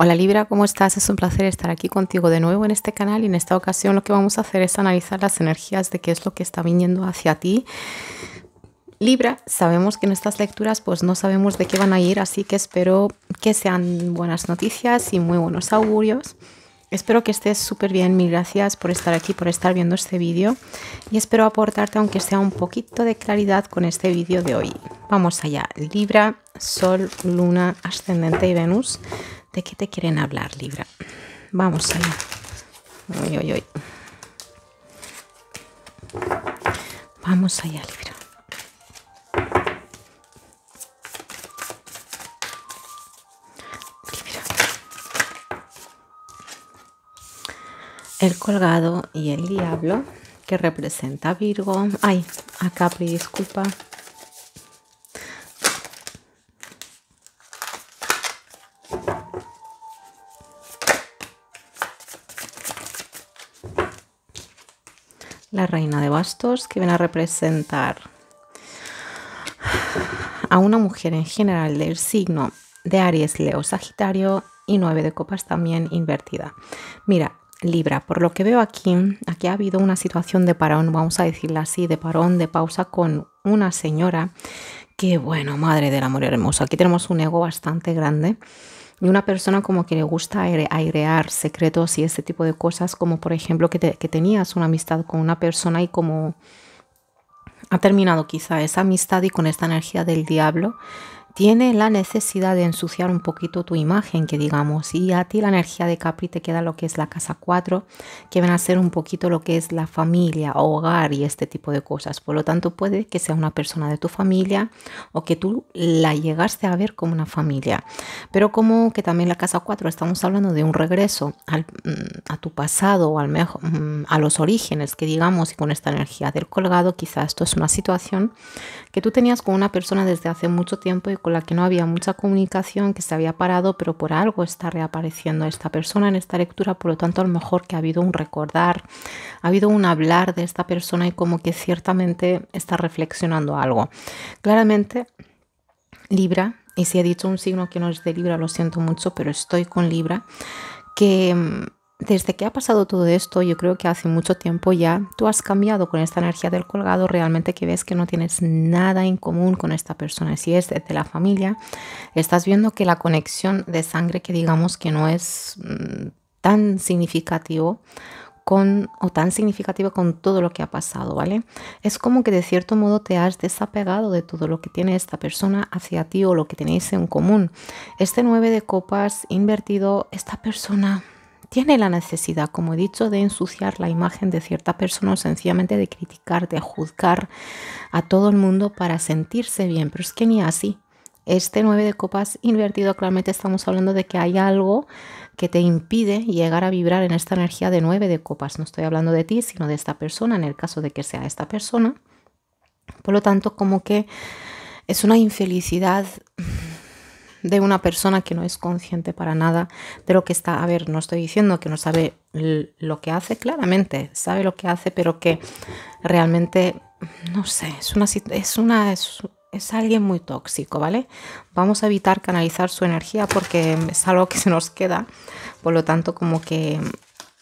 Hola Libra, ¿cómo estás? Es un placer estar aquí contigo de nuevo en este canal y en esta ocasión lo que vamos a hacer es analizar las energías de qué es lo que está viniendo hacia ti. Libra, sabemos que en estas lecturas pues no sabemos de qué van a ir, así que espero que sean buenas noticias y muy buenos augurios. Espero que estés súper bien, mil gracias por estar aquí, por estar viendo este vídeo y espero aportarte aunque sea un poquito de claridad con este vídeo de hoy. Vamos allá, Libra, Sol, Luna, Ascendente y Venus ¿De qué te quieren hablar, Libra? Vamos allá. Uy, uy, uy. Vamos allá, Libra. Libra. El colgado y el diablo que representa Virgo. Ay, acá, Capri, disculpa. reina de bastos que viene a representar a una mujer en general del signo de Aries, Leo, Sagitario y nueve de copas también invertida. Mira, Libra, por lo que veo aquí, aquí ha habido una situación de parón, vamos a decirla así, de parón, de pausa con una señora que, bueno, madre del amor hermoso, aquí tenemos un ego bastante grande y una persona como que le gusta airear secretos y ese tipo de cosas, como por ejemplo que, que tenías una amistad con una persona y como ha terminado quizá esa amistad y con esta energía del diablo tiene la necesidad de ensuciar un poquito tu imagen, que digamos, y a ti la energía de Capri te queda lo que es la casa 4, que van a ser un poquito lo que es la familia, hogar y este tipo de cosas. Por lo tanto, puede que sea una persona de tu familia o que tú la llegaste a ver como una familia. Pero como que también la casa 4, estamos hablando de un regreso mm, a tu pasado o al mejor, mm, a los orígenes, que digamos, y con esta energía del colgado, quizás esto es una situación que tú tenías con una persona desde hace mucho tiempo y con la que no había mucha comunicación, que se había parado, pero por algo está reapareciendo esta persona en esta lectura, por lo tanto a lo mejor que ha habido un recordar, ha habido un hablar de esta persona y como que ciertamente está reflexionando algo. Claramente, Libra, y si he dicho un signo que no es de Libra, lo siento mucho, pero estoy con Libra, que mm, desde que ha pasado todo esto, yo creo que hace mucho tiempo ya tú has cambiado con esta energía del colgado, realmente que ves que no tienes nada en común con esta persona. Si es de la familia, estás viendo que la conexión de sangre, que digamos que no es mm, tan significativo con o tan significativa con todo lo que ha pasado, ¿vale? Es como que de cierto modo te has desapegado de todo lo que tiene esta persona hacia ti o lo que tenéis en común. Este nueve de copas invertido, esta persona tiene la necesidad, como he dicho, de ensuciar la imagen de cierta persona o sencillamente de criticar, de juzgar a todo el mundo para sentirse bien. Pero es que ni así. Este 9 de copas invertido, claramente estamos hablando de que hay algo que te impide llegar a vibrar en esta energía de 9 de copas. No estoy hablando de ti, sino de esta persona, en el caso de que sea esta persona. Por lo tanto, como que es una infelicidad de una persona que no es consciente para nada de lo que está. A ver, no estoy diciendo que no sabe lo que hace, claramente sabe lo que hace, pero que realmente, no sé, es una... Es una es, alguien muy tóxico, ¿vale? Vamos a evitar canalizar su energía porque es algo que se nos queda. Por lo tanto, como que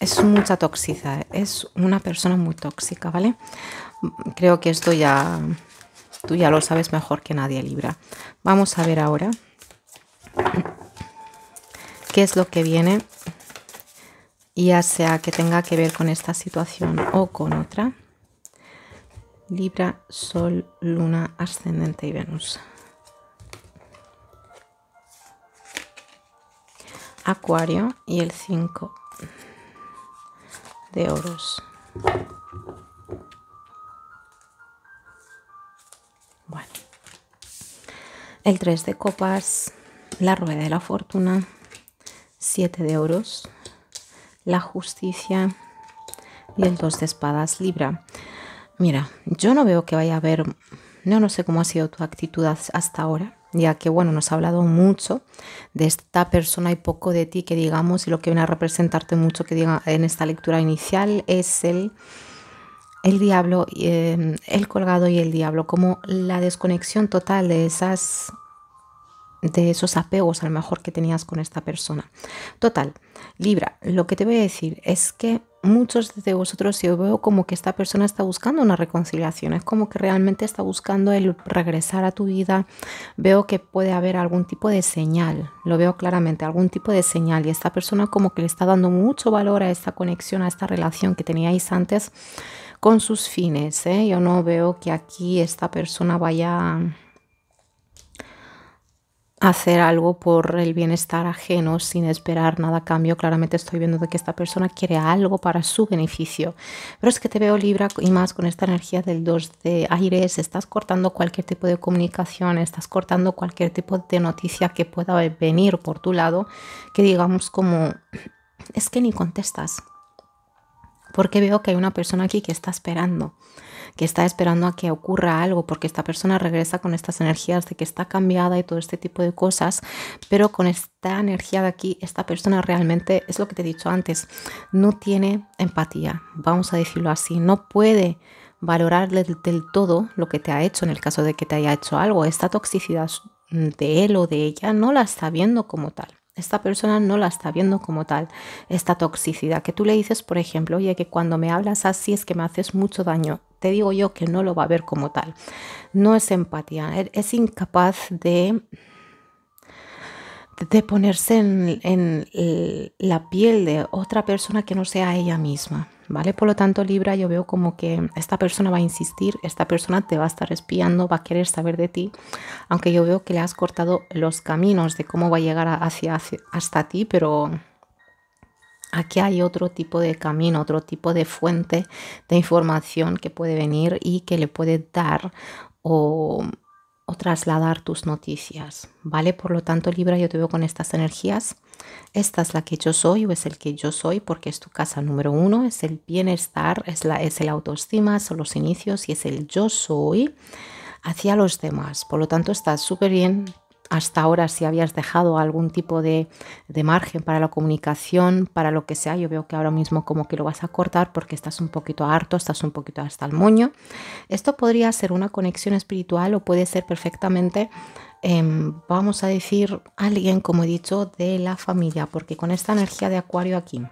es mucha toxicidad, es una persona muy tóxica, ¿vale? Creo que esto ya tú ya lo sabes mejor que nadie, Libra. Vamos a ver ahora qué es lo que viene, ya sea que tenga que ver con esta situación o con otra. Libra, Sol, Luna, Ascendente y Venus. Acuario y el 5 de oros. Bueno. El 3 de copas la rueda de la fortuna, 7 de euros, la justicia y el 2 de espadas libra. Mira, yo no veo que vaya a haber, no, no sé cómo ha sido tu actitud hasta ahora, ya que bueno, nos ha hablado mucho de esta persona y poco de ti que digamos, y lo que viene a representarte mucho que diga en esta lectura inicial es el el diablo, eh, el colgado y el diablo, como la desconexión total de esas de esos apegos a lo mejor que tenías con esta persona. Total, Libra, lo que te voy a decir es que muchos de vosotros yo veo como que esta persona está buscando una reconciliación, es como que realmente está buscando el regresar a tu vida, veo que puede haber algún tipo de señal, lo veo claramente, algún tipo de señal y esta persona como que le está dando mucho valor a esta conexión, a esta relación que teníais antes con sus fines, ¿eh? yo no veo que aquí esta persona vaya hacer algo por el bienestar ajeno sin esperar nada a cambio. Claramente estoy viendo de que esta persona quiere algo para su beneficio. Pero es que te veo Libra y más con esta energía del 2 de aires. Estás cortando cualquier tipo de comunicación, estás cortando cualquier tipo de noticia que pueda venir por tu lado, que digamos como, es que ni contestas. Porque veo que hay una persona aquí que está esperando que está esperando a que ocurra algo, porque esta persona regresa con estas energías de que está cambiada y todo este tipo de cosas, pero con esta energía de aquí, esta persona realmente, es lo que te he dicho antes, no tiene empatía, vamos a decirlo así, no puede valorar del todo lo que te ha hecho en el caso de que te haya hecho algo. Esta toxicidad de él o de ella no la está viendo como tal. Esta persona no la está viendo como tal, esta toxicidad que tú le dices, por ejemplo, oye, que cuando me hablas así es que me haces mucho daño te digo yo que no lo va a ver como tal. No es empatía, e-, es incapaz de, de ponerse en, la piel de otra persona que no sea ella misma. ¿Vale? Por lo tanto, Libra, yo veo como que esta persona va a insistir, esta persona te va a estar espiando, va a querer saber de ti, aunque yo veo que le has cortado los caminos de cómo va a llegar hacia hasta ti, pero Aquí hay otro tipo de camino, otro tipo de fuente de información que puede venir y que le puede dar o, trasladar tus noticias, ¿vale? Por lo tanto, Libra, yo te veo con estas energías. Esta es la que yo soy o es el que yo soy porque es tu casa número uno, es el bienestar, es, la, es el autoestima, son los inicios y es el yo soy hacia los demás. Por lo tanto, estás súper bien hasta ahora si habías dejado algún tipo de, margen para la comunicación, para lo que sea. Yo veo que ahora mismo como que lo vas a cortar porque estás un poquito harto, estás un poquito hasta el moño. Esto podría ser una conexión espiritual o puede ser perfectamente, em, vamos a decir, alguien, como he dicho, de la familia, porque con esta energía de acuario aquí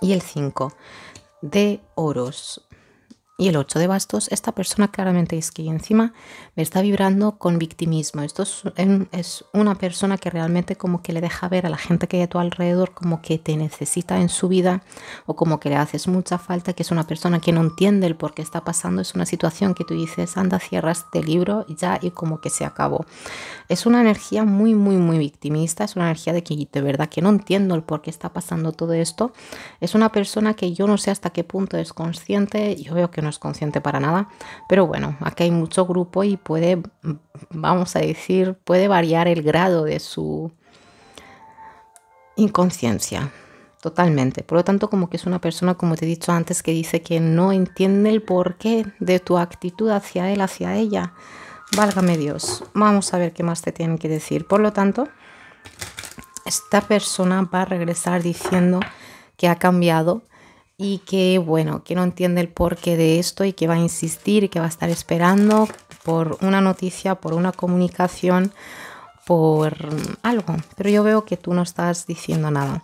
y el 5 de oros y el 8 de bastos, esta persona claramente es que encima me está vibrando con victimismo. Esto es, una persona que realmente como que le deja ver a la gente que hay a tu alrededor como que te necesita en su vida o como que le haces mucha falta, que es una persona que no entiende el por qué está pasando. Es una situación que tú dices, anda, cierras este libro ya y como que se acabó. Es una energía muy, muy, muy victimista. Es una energía de que de verdad que no entiendo el por qué está pasando todo esto. Es una persona que yo no sé hasta qué punto es consciente. Yo veo que no es consciente para nada. Pero bueno, aquí hay mucho grupo y puede, vamos a decir, puede variar el grado de su inconsciencia. Totalmente. Por lo tanto, como que es una persona, como te he dicho antes, que dice que no entiende el porqué de tu actitud hacia él, hacia ella. Válgame Dios. Vamos a ver qué más te tienen que decir. Por lo tanto, esta persona va a regresar diciendo que ha cambiado y que bueno, que no entiende el porqué de esto y que va a insistir y que va a estar esperando por una noticia, por una comunicación, por algo. Pero yo veo que tú no estás diciendo nada.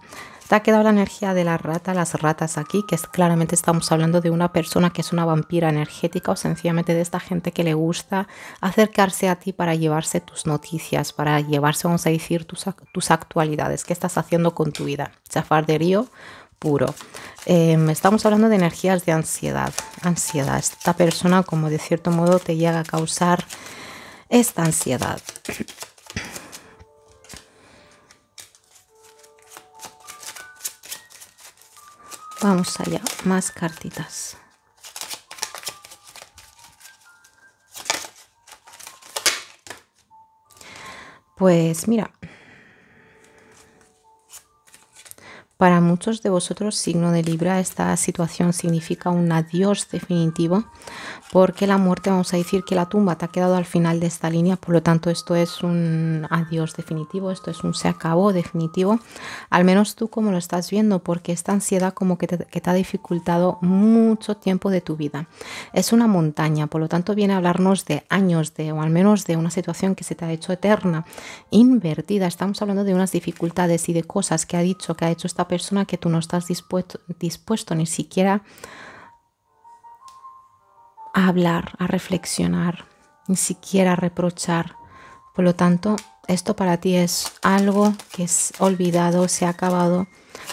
Te ha quedado la energía de la rata, las ratas aquí, que claramente estamos hablando de una persona que es una vampira energética o sencillamente de esta gente que le gusta acercarse a ti para llevarse tus noticias, para llevarse, vamos a decir, tus, actualidades, qué estás haciendo con tu vida. de río puro. Em, estamos hablando de energías de ansiedad. Ansiedad. Esta persona, como de cierto modo, te llega a causar esta ansiedad. Vamos allá, más cartitas. Pues mira, Para muchos de vosotros, signo de Libra, esta situación significa un adiós definitivo, porque la muerte, vamos a decir que la tumba te ha quedado al final de esta línea, por lo tanto esto es un adiós definitivo, esto es un se acabó definitivo, al menos tú como lo estás viendo, porque esta ansiedad como que te, ha dificultado mucho tiempo de tu vida. Es una montaña, por lo tanto viene a hablarnos de años, de, o al menos de una situación que se te ha hecho eterna, invertida, estamos hablando de unas dificultades y de cosas que ha dicho, que ha hecho esta persona que tú no estás dispuesto, dispuesto ni siquiera a hablar, a reflexionar, ni siquiera a reprochar. Por lo tanto, esto para ti es algo que es olvidado, se ha acabado,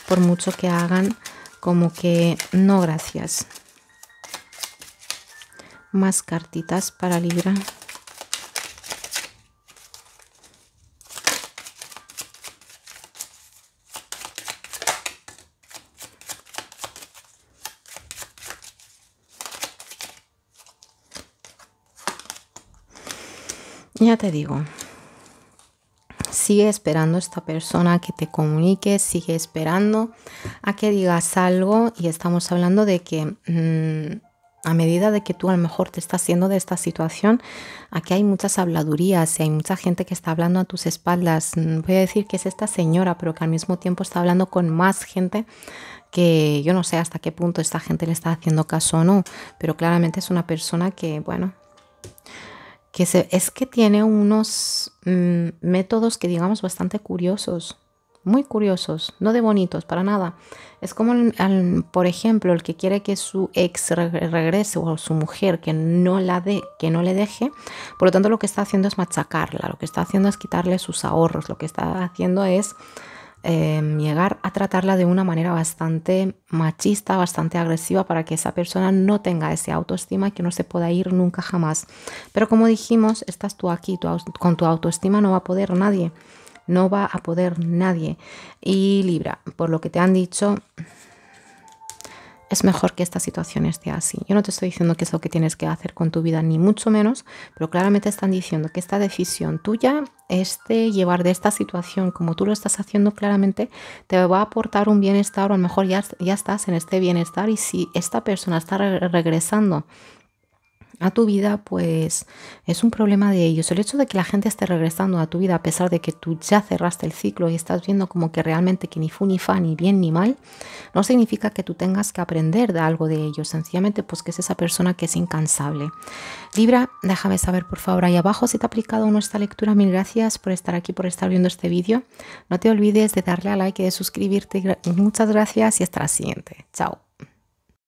por mucho que hagan como que no gracias. Más cartitas para Libra. ya te digo, sigue esperando esta persona que te comunique, sigue esperando a que digas algo y estamos hablando de que mm, a medida de que tú a lo mejor te estás haciendo de esta situación, aquí hay muchas habladurías y hay mucha gente que está hablando a tus espaldas. Mm, voy a decir que es esta señora, pero que al mismo tiempo está hablando con más gente que yo no sé hasta qué punto esta gente le está haciendo caso o no, pero claramente es una persona que, bueno, que es que tiene unos mm, métodos que digamos bastante curiosos, muy curiosos, no de bonitos, para nada. Es como, por ejemplo, el que quiere que su ex regrese o su mujer que no, la de, que no le deje, por lo tanto lo que está haciendo es machacarla, lo que está haciendo es quitarle sus ahorros, lo que está haciendo es Em, llegar a tratarla de una manera bastante machista, bastante agresiva, para que esa persona no tenga ese autoestima que no se pueda ir nunca jamás. Pero como dijimos, estás tú aquí, con tu autoestima no va a poder nadie, no va a poder nadie. Y Libra, por lo que te han dicho, es mejor que esta situación esté así. Yo no te estoy diciendo que es lo que tienes que hacer con tu vida, ni mucho menos, pero claramente están diciendo que esta decisión tuya, este llevar de esta situación como tú lo estás haciendo claramente, te va a aportar un bienestar o a lo mejor ya, ya estás en este bienestar y si esta persona está regresando a tu vida, pues es un problema de ellos. El hecho de que la gente esté regresando a tu vida a pesar de que tú ya cerraste el ciclo y estás viendo como que realmente que ni fu ni fa, ni bien ni mal, no significa que tú tengas que aprender de algo de ellos. Sencillamente, pues que es esa persona que es incansable. Libra, déjame saber por favor ahí abajo si te ha aplicado nuestra lectura. Mil gracias por estar aquí, por estar viendo este vídeo. No te olvides de darle a like y de suscribirte. Muchas gracias y hasta la siguiente. Chao.